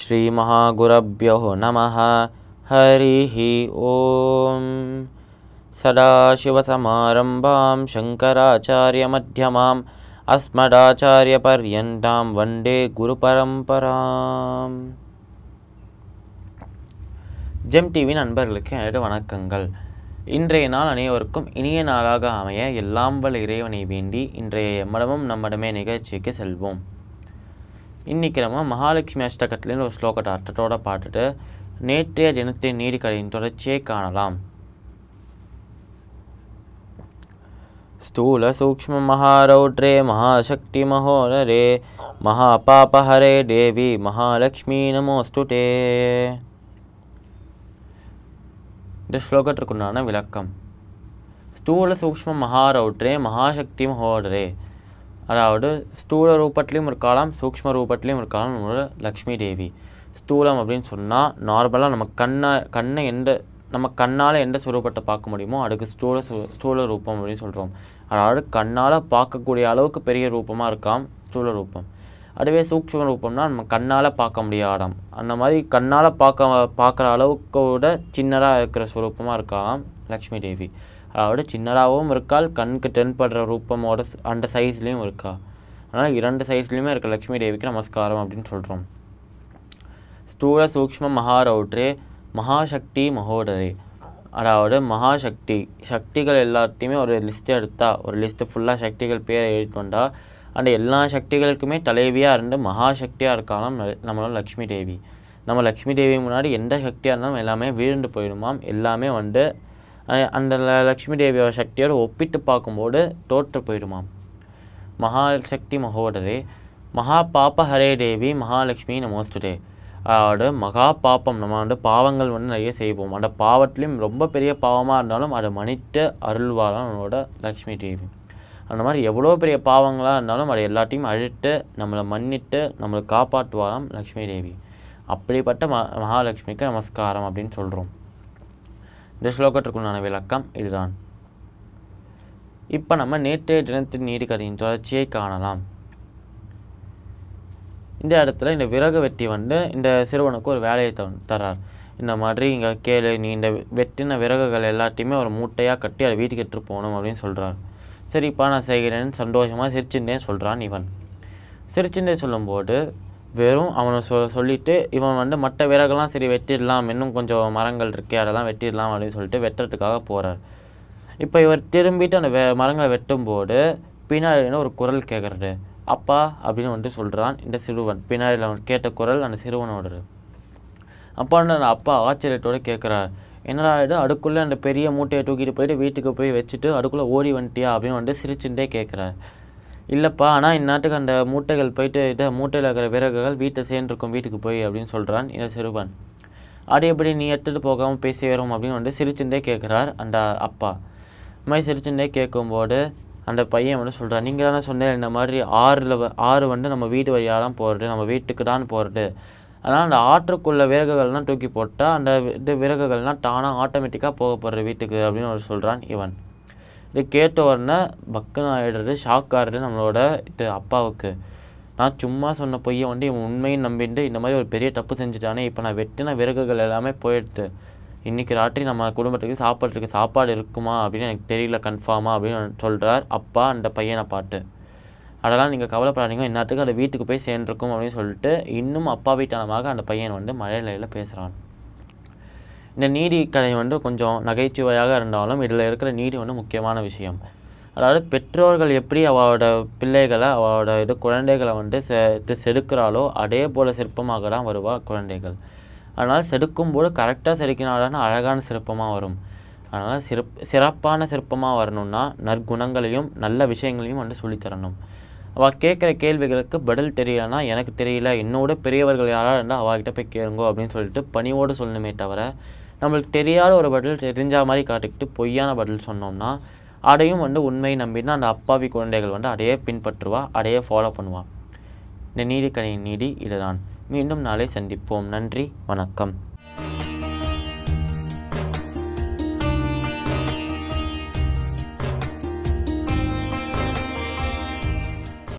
श्रीमहागुरभ्योः नमः हरिः ॐ सदाशिवसमारम्भां शङ्कराचार्यमध्यमाम् வண்டே वन्दे குருபரம்பராம் ஜெம் டிவி நண்பர்களுக்கு எனது வணக்கங்கள் இன்றைய நாள் அனைவருக்கும் இனிய நாளாக அமைய எல்லாம் வல் இறைவனை வேண்டி இன்றைய மடமும் நம்மடமே நிகழ்ச்சிக்கு செல்வோம் இன்றைக்கி நம்ம மகாலட்சுமி அஷ்டகத்திலேருந்து ஒரு ஸ்லோகத்தை அர்த்தத்தோடு பார்த்துட்டு நேற்றைய தினத்தை நீடிக்கடையின் தொடர்ச்சியை காணலாம் ஸ்தூல சூக்ம மகாரௌட்ரே மகாசக்தி மகோனரே மகாபாபஹரே தேவி மகாலட்சுமி நமோஸ்துடே இந்த ஸ்லோகத்திற்குண்டான விளக்கம் ஸ்தூல சூக்ம மகாரௌட்ரே மகாசக்தி மகோடரே அதாவது ஸ்தூல ரூபத்துலேயும் இருக்கலாம் சூக்ம ரூபத்துலேயும் இருக்கலாம் நம்மளோட லக்ஷ்மி தேவி ஸ்தூலம் அப்படின்னு சொன்னால் நார்மலாக நம்ம கண்ணை கண்ணை எந்த நம்ம கண்ணால் எந்த சுரூபத்தை பார்க்க முடியுமோ அதுக்கு ஸ்தூல ஸ்தூல ரூபம் அப்படின்னு சொல்கிறோம் அதாவது கண்ணால் பார்க்கக்கூடிய அளவுக்கு பெரிய ரூபமாக இருக்காம் ஸ்தூல ரூபம் அதுவே சூக்ஷ்ம ரூபம்னா நம்ம கண்ணால் பார்க்க முடியாதாம் அந்த மாதிரி கண்ணால் பார்க்க பார்க்குற அளவுக்கு விட சின்னதாக இருக்கிற சுரூபமாக இருக்கலாம் லக்ஷ்மி தேவி அதாவது சின்னதாகவும் இருக்காள் கண்ணுக்கு தென்படுற ரூபமோட அந்த சைஸ்லேயும் இருக்கா அதனால் இரண்டு சைஸ்லேயுமே இருக்க லக்ஷ்மி தேவிக்கு நமஸ்காரம் அப்படின்னு சொல்கிறோம் ஸ்தூல சூக்ம மகாரௌட்ரே மகாசக்தி மகோதரே அதாவது மகாசக்தி சக்திகள் எல்லாத்தையுமே ஒரு லிஸ்ட்டு எடுத்தால் ஒரு லிஸ்ட்டு ஃபுல்லாக சக்திகள் பேரை எழுதிட்டு அந்த எல்லா சக்திகளுக்குமே தலைவியாக இருந்து மகாசக்தியாக இருக்காலும் நம்மளோட லக்ஷ்மி தேவி நம்ம லக்ஷ்மி தேவி முன்னாடி எந்த சக்தியாக இருந்தாலும் எல்லாமே வீழ்ந்து போயிடுமாம் எல்லாமே வந்து அந்த லக்ஷ்மி தேவியோட சக்தியோடு ஒப்பிட்டு பார்க்கும்போது தோற்று போயிடுமாம் மகாசக்தி மகோடரே மகா பாப்ப ஹரே தேவி மகாலட்சுமி நமோஸ்டுடே அதோட மகா பாப்பம் நம்ம வந்து பாவங்கள் வந்து நிறைய செய்வோம் அந்த பாவத்துலேயும் ரொம்ப பெரிய பாவமாக இருந்தாலும் அதை மன்னித்து அருள்வாராம் நம்மளோட லக்ஷ்மி தேவி அந்த மாதிரி எவ்வளோ பெரிய பாவங்களாக இருந்தாலும் அதை எல்லாத்தையும் அழித்து நம்மளை மன்னிட்டு நம்மளை காப்பாற்றுவாராம் லக்ஷ்மி தேவி அப்படிப்பட்ட ம மகாலட்சுமிக்கு நமஸ்காரம் அப்படின்னு சொல்கிறோம் இந்த ஸ்லோகத்திற்குண்டான விளக்கம் இதுதான் இப்போ நம்ம நேற்றைய தினத்தின் நீடிக்கதையின் தொடர்ச்சியை காணலாம் இந்த இடத்துல இந்த விறகு வெட்டி வந்து இந்த சிறுவனுக்கு ஒரு வேலையை தரார் இந்த மாதிரி இங்கே கேளு நீ இந்த வெட்டின விறகுகள் எல்லாத்தையுமே ஒரு மூட்டையாக கட்டி அதை வீட்டுக்கு எட்டு போகணும் அப்படின்னு சொல்கிறார் சரிப்பா நான் செய்கிறேன்னு சந்தோஷமாக சிரிச்சுட்டே சொல்கிறான் இவன் சிரிச்சுட்டே சொல்லும்போது வெறும் அவனை சொ சொல்லிவிட்டு இவன் வந்து மற்ற வீரர்கள்லாம் சரி வெட்டிடலாம் இன்னும் கொஞ்சம் மரங்கள் இருக்கே அதெல்லாம் வெட்டிடலாம் அப்படின்னு சொல்லிட்டு வெட்டுறதுக்காக போகிறார் இப்போ இவர் திரும்பிட்டு அந்த வெ மரங்களை வெட்டும்போது பின்னாடி ஒரு குரல் கேட்குறது அப்பா அப்படின்னு வந்துட்டு சொல்கிறான் இந்த சிறுவன் பின்னாடியில் அவன் கேட்ட குரல் அந்த சிறுவனோட அப்பான்னு அந்த அப்பா ஆச்சரியத்தோடு கேட்குறார் என்னடா இது அடுக்குள்ளே அந்த பெரிய மூட்டையை தூக்கிட்டு போயிட்டு வீட்டுக்கு போய் வச்சுட்டு அடுக்குள்ளே ஓடி வந்துட்டியா அப்படின்னு வந்துட்டு சிரிச்சுட்டே கேட்குறாரு இல்லைப்பா ஆனால் இந்நாட்டுக்கு அந்த மூட்டைகள் போயிட்டு இதை மூட்டையில் இருக்கிற விறகுகள் வீட்டை சேர்ந்துருக்கும் வீட்டுக்கு போய் அப்படின்னு சொல்கிறான் இந்த சிறுவன் அது எப்படி நீ எடுத்துகிட்டு போகாமல் பேசி வரும் அப்படின்னு வந்து சிரிச்சுட்டே கேட்குறார் அந்த அப்பா இந்த மாதிரி சிரிச்சுட்டே கேட்கும்போது அந்த பையன் வந்து சொல்கிறான் நீங்கள் தானே சொன்னேன் இந்த மாதிரி ஆறில் ஆறு வந்து நம்ம வீடு வழியாக தான் போகிறது நம்ம வீட்டுக்கு தான் போகிறது அதனால் அந்த ஆற்றுக்குள்ள விறகுகள்லாம் தூக்கி போட்டால் அந்த இது விறகுகள்லாம் தானாக ஆட்டோமேட்டிக்காக போக வீட்டுக்கு அப்படின்னு ஒரு சொல்கிறான் இவன் இது கேட்ட உடனே பக்கன் ஆகிடுறது ஷாக் ஆகிடுறது நம்மளோட இது அப்பாவுக்கு நான் சும்மா சொன்ன பொய்யை வந்து இவன் உண்மையும் நம்பிட்டு இந்த மாதிரி ஒரு பெரிய தப்பு செஞ்சுட்டானே இப்போ நான் வெட்டின விறகுகள் எல்லாமே போயிடுது இன்றைக்கி ராத்திரி நம்ம குடும்பத்துக்கு சாப்பாட்டுக்கு சாப்பாடு இருக்குமா அப்படின்னு எனக்கு தெரியல கன்ஃபார்மாக அப்படின்னு சொல்கிறார் அப்பா அந்த பையனை பாட்டு அதெல்லாம் நீங்கள் கவலைப்படாதீங்க என்னத்துக்கு அந்த வீட்டுக்கு போய் சேர்ந்துருக்கும் அப்படின்னு சொல்லிட்டு இன்னும் அப்பா வீட்டானமாக அந்த பையன் வந்து மழை நிலையில் பேசுகிறான் இந்த நீதி கதை வந்து கொஞ்சம் நகைச்சுவையாக இருந்தாலும் இதில் இருக்கிற நீதி வந்து முக்கியமான விஷயம் அதாவது பெற்றோர்கள் எப்படி அவளோட பிள்ளைகளை அவளோட இது குழந்தைகளை வந்து செ இது செதுக்கிறாளோ அதே போல் சிற்பமாக தான் வருவாள் குழந்தைகள் அதனால் போது கரெக்டாக செதுக்கினால்தான் அழகான சிற்பமாக வரும் அதனால் சிறப் சிறப்பான சிற்பமாக வரணும்னா நற்குணங்களையும் நல்ல விஷயங்களையும் வந்து சொல்லித்தரணும் அவள் கேட்குற கேள்விகளுக்கு பதில் தெரியலன்னா எனக்கு தெரியல என்னோட பெரியவர்கள் யாராக இருந்தால் அவகிட்ட போய் கேளுங்கோ அப்படின்னு சொல்லிட்டு பணிவோடு சொல்லணுமே தவிர நம்மளுக்கு தெரியாத ஒரு பதில் தெரிஞ்ச மாதிரி காட்டிக்கிட்டு பொய்யான பதில் சொன்னோம்னா அதையும் வந்து உண்மையை நம்பினா அந்த அப்பாவி குழந்தைகள் வந்து அதையே பின்பற்றுவா அடையே ஃபாலோ பண்ணுவா இந்த நீதிக்கடையின் நீடி இதுதான் மீண்டும் நாளை சந்திப்போம் நன்றி வணக்கம்